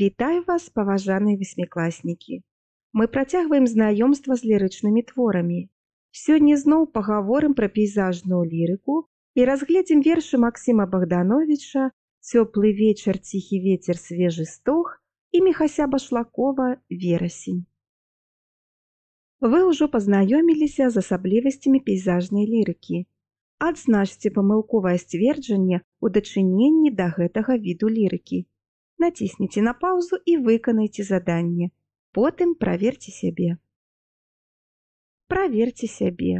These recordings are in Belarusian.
Вітаю вас, паважаныя восьмікласнікі. Мы працягваем знаёмства з лірычнымі творамі. Сёння зноў пагаворым пра пейзажную лірыку і разгледзім вершы Макссіма Богдановича, цёплы вечар ціхі вецер свежы стог і мехася башлакова верасень. Вы ўжо пазнаёміліся з асаблівасцямі пейзажнай лірыкі. Адзначце памылковае сцверджанне ў дачыненні да гэтага віду лірыкі націсніце на паузу і выканайце заданне. Потым праверце сябе. Праверце сябе.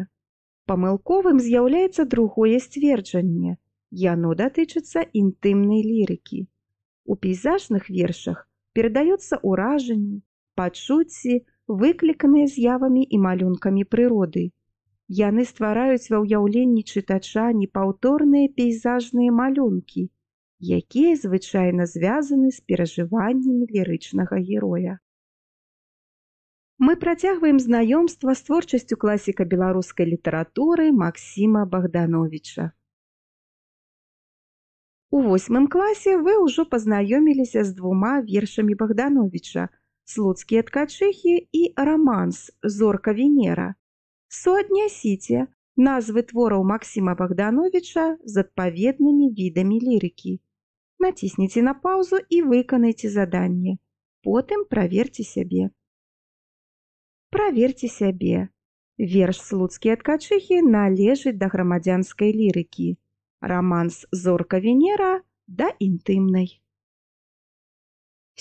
Памылковым з'яўляецца другое сцверджанне. Яно датычыцца інтымнай лірыкі. У пейзажных вершах перадаюцца ўражанні, пачуцці, выкліканыя з'явамі і малюнкамі прыроды. Яны ствараюць ва ўяўленні чытача непаўторныя пейзажныя малюнкі, якія звычайна звязаны з перажываннямі лірычнага героя. Мы працягваем знаёмства з творчасцю класіка беларускай літаратуры Масіма Богдановича. У восьмым класе вы ўжо пазнаёміліся з двума вершамі Богдановича: слуцкія ткачыхі і раманс зорка венера. Сотня сіце назвы твораў Масіма Богдановича з адпаведнымі відамі лірыкі націсніце на паўзу і выканайце заданне. Потым праверце сябе. Праверце сябе. Верш слуцкі адкачыхі належыць да грамадзянскай лірыкі. Раманс зорка венера да інтымнай.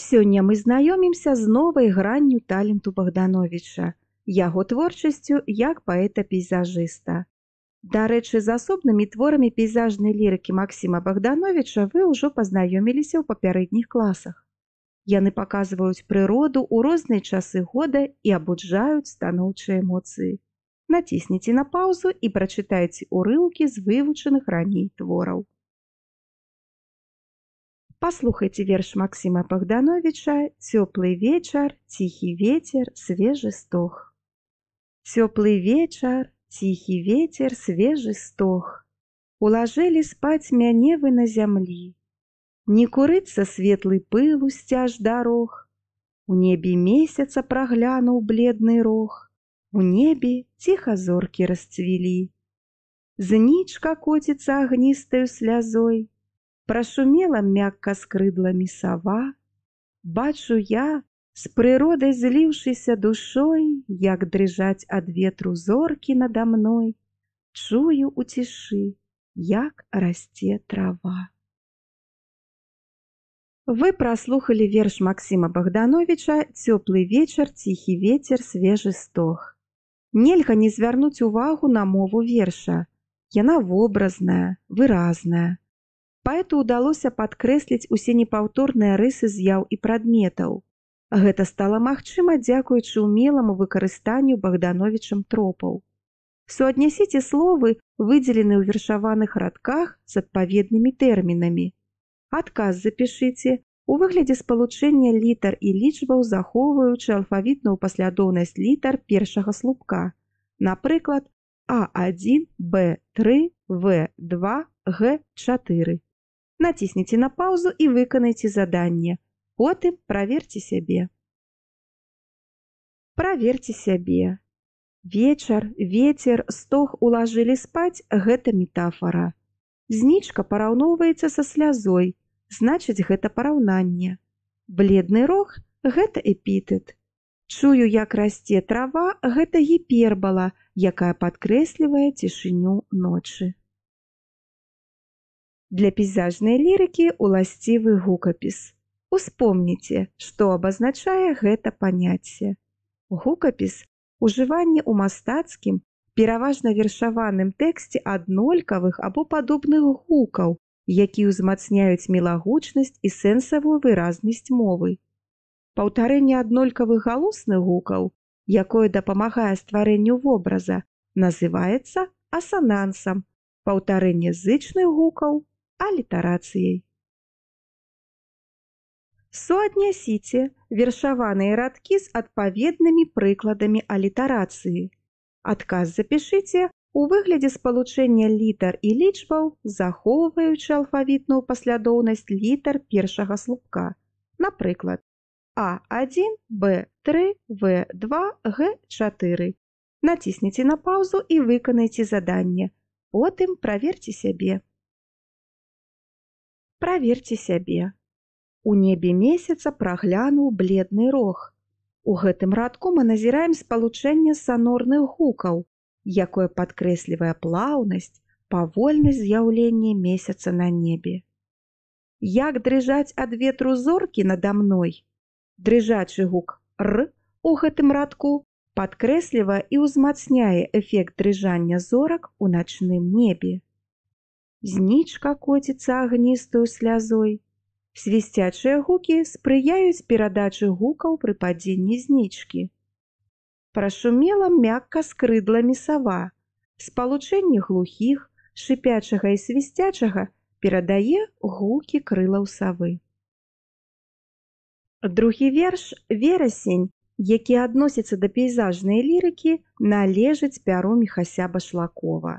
Сёння мы знаёмімся з новай гранню таленту Богдановіча, яго творчасцю як паэта пейзажыста. Дарэчы, з асобнымі творамі пейзажнай лірыкі Масіма Богдановича вы ўжо пазнаёміліся ў папярэдніх класах. Яны паказваюць прыроду ў розныя часы года і абуджаюць станоўчыя эмоцыі. Націснеце на паўзу і прачытайце ўрылкі з вывучаных раней твораў. Паслухайце верш Масіма Богдановича, цёплы вечар, ціхі вецер, свежы стог. Цёплы вечар, Тихий ветер, свежий стох. Уложили спать мяне вы на земли. Не курыться светлый пыл устяж дорог. У небе месяца проглянул бледный рог. У небе тихо зорки расцвели. Зничка котится огнистою слезой. Прошумела мягко с крыдлами сова. Бачу я, з прыродай зліўшыся душой, як дрыжаць ад ветру зоркі надо мной, чую у цішы, як расце трава. Вы праслухалі верш Масіма Богдановича цёплы вечар ціхі вецер свежы стог. Нельга не звярнуць увагу на мову верша. Яна вобразная, выразная. Паэту ўдалося падкрэсліць усе непаўторныя рысы з'яў і прадметаў, Гэта стала магчыма дзякуючы ўмеламу выкарыстанню багдановічам тропаў. Суаднясіце словы, выдзелены ў вершаваных радках з адпаведнымі тэрмінамі. Адказ запішыце у выглядзе спалучэння літар і лічбаў захоўваючы алфавітную паслядоўнасць літар першага слупка. Напрыклад, А1, Б3, В2, Г4. Націсніце на паўзу і выканайце заданне потым праверце сябе. Праверце сябе. Вечар, вецер, стох улажылі спаць гэта метафара. Знічка параўноўваецца са слязой, значыць гэта параўнанне. Бледны рог гэта эпітэт. Чую, як расце трава, гэта гіпербала, якая падкрэслівае цішыню ночы. Для пейзажнай лірыкі ўласцівы гукапіс. Успомніце, што абазначае гэта паняцце. Гукапіс ужыванне ў мастацкім, пераважна вершаваным тэксце аднолькавых або падобных гукаў, якія ўзмацняюць мелагучнасць і сэнсавую выразнасць мовы. Паўтарэнне аднолькавых галосных гукаў, якое дапамагае стварэнню вобраза, называецца асанансам, паўтарэнне зычных гукаў, алітарацыяй суаднясіце вершаваныя радкі з адпаведнымі прыкладамі алітарацыі. Адказ запішыце у выглядзе спалучэння літар і лічбаў, захоўваючы алфавітную паслядоўнасць літар першага слупка. Напрыклад: А1, Б3, В2, Г4. Націснеце на паўзу і выканайце заданне. Потым праверце сябе. Праверце сябе. У небе месяца праглянуў бледны рог. У гэтым радку мы назіраем спалучэнне санорных гукаў, якое падкрэслівае плаўнасць, павольнасць з'яўлення месяца на небе. Як дрыжаць ад ветру зоркі надо мной? Дрыжачы гук р у гэтым радку падкрэслівае і ўзмацняе эфект дрыжання зорак у начным небе. Знічка коціцца агністую слязой, Свісцячыя гукі спрыяюць перадачы гукаў пры падзенні знічкі. Прашумела мякка з крыдламі сава. Спалучэнне глухіх, шыпячага і свісцячага перадае гукі крылаў савы. Другі верш верасень, які адносіцца да пейзажнай лірыкі, належыць пяру мехася башлакова.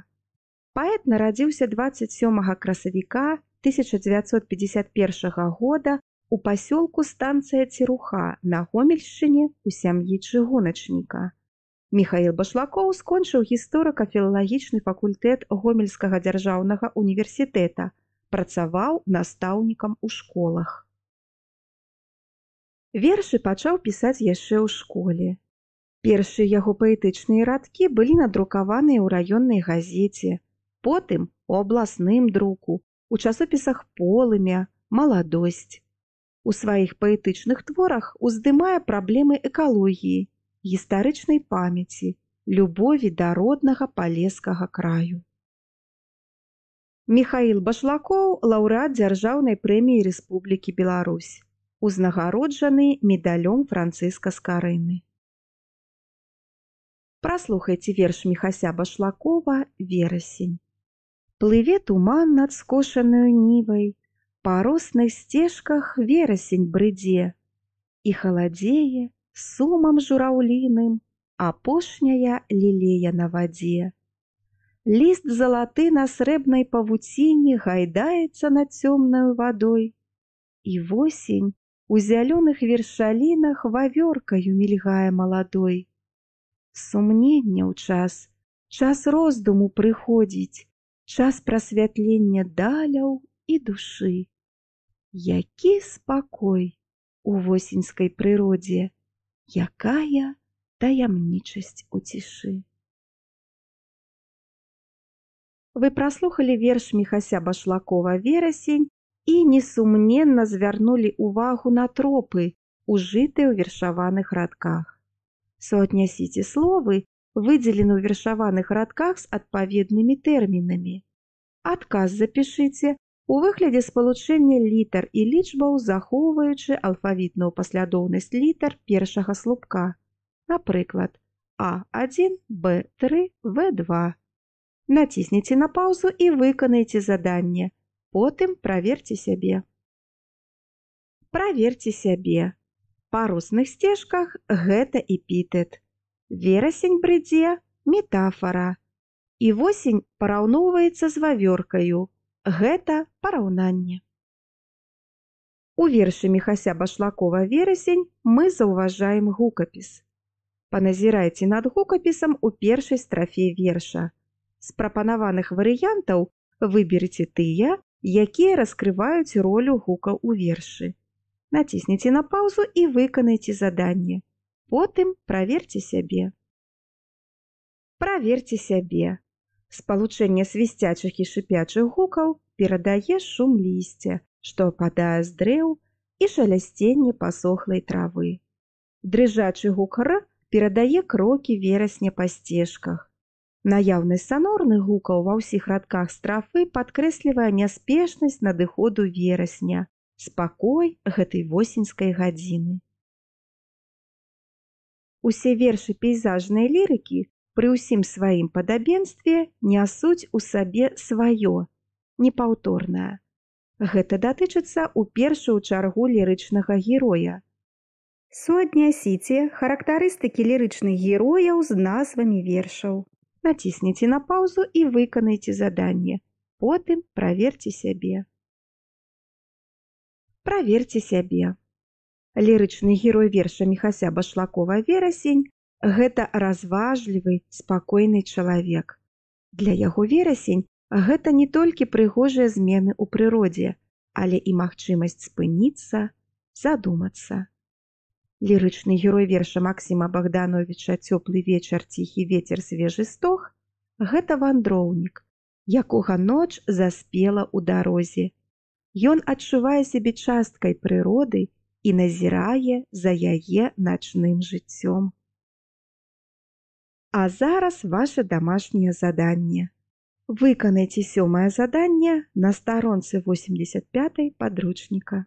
Паэт нарадзіўся 27 красавіка 1951 года у пасёлку станцыя ціруха на гомельшчыне у сям'і чыгуначніка. Михаил Башлакоў скончыў гісторыка-філалагічны факультэт гомельскага дзяржаўнага універсітэта, працаваў настаўнікам у школах. Вершы пачаў пісаць яшчэ ў школе. Першыя яго паэтычныя радкі былі надрукаваныя ў раённай газеце, потым у абласным друку, у часопісах полымя, маладосць. У сваіх паэтычных творах уздымае праблемы экалогіі, гістарычнай памяці, любові да роднага палескага краю. Михаил Башлакоў, лаўрэат дзяржаўнай прэміі Рэспублікі Беларусь, узнагароджаны медалём францыска скарыны. Праслухайце верш Мехася Башлакова верасень. Плыве туман над скошаною нівай, Па росных сцежках верасень брыдзе, І халадзее сумам жураўліным Апошняя лілея на вадзе. Ліст залаты на срэбнай павуціні гайдаецца над цёмнаю вадой, І восень у зялёных вершалінах вавёркаю мільгае маладой. Сумнення ў час, час роздуму прыходзіць, час прасвятлення даляў і душы. Які спакой у восеньскай прыродзе, якая таямнічасць у цішы. Вы праслухалі верш мехася башлакова верасень і несумненна звярнулі ўвагу на тропы, ужытыя ў вершаваных радках. Суаднясіце словы, выдзелены ў вершаваных радках з адпаведнымі тэрмінамі. Адказ запішыце у выглядзе спалучэння літар і лічбаў, захоўваючы алфавітную паслядоўнасць літар першага слупка. Напрыклад, А1, Б3, В2. Націсніце на паўзу і выканайце заданне. Потым праверце сябе. Праверце сябе. Па розных сцежках гэта эпітэт верасень брыдзе метафора і восень параўноўваецца з вавёркаю гэта параўнанне у вершы мехася башлакова верасень мы заўважаем гукапіс паназірайце над гукапісам у першай страфе верша з прапанаваных варыянтаў выберыце тыя якія раскрываюць ролю гука ў вершы націснеце на паўзу і выканайце заданне потым праверце сябе. Праверце сябе. Спалучэнне свісцячых і шыпячых гукаў перадае шум лісця, што падае з дрэў і шалясценне пасохлай травы. Дрыжачы гукара перадае крокі верасня па сцежках. Наяўнасць санорных гукаў ва ўсіх радках страфы падкрэслівае няспешнасць надыходу верасня, спакой гэтай восеньскай гадзіны усе вершы пейзажнай лірыкі пры ўсім сваім падабенстве нясуць у сабе сваё непаўторна гэта датычыцца ў першую чаргу лірычнага героя сотня сіце характарыстыкі лірычных герояў з назвамі вершаў націснеце на паўзу і выканайце заданне потым праверце сябе праверце сябе лірычны герой верша мехася башлакова верасень гэта разважлівы спакойны чалавек для яго верасень гэта не толькі прыгожыя змены ў прыродзе але і магчымасць спыніцца задумацца лірычны герой верша максима богдановича цёплы вечар ціхі вецер свежы стог гэта вандроўнік якога ноч заспела ў дарозе Ён адчувае сябе часткай прыродай і назірае за яе начным жыццём. А зараз ваше домашняе заданне. Выканайце сёмае заданне на старонцы 85 падручніка.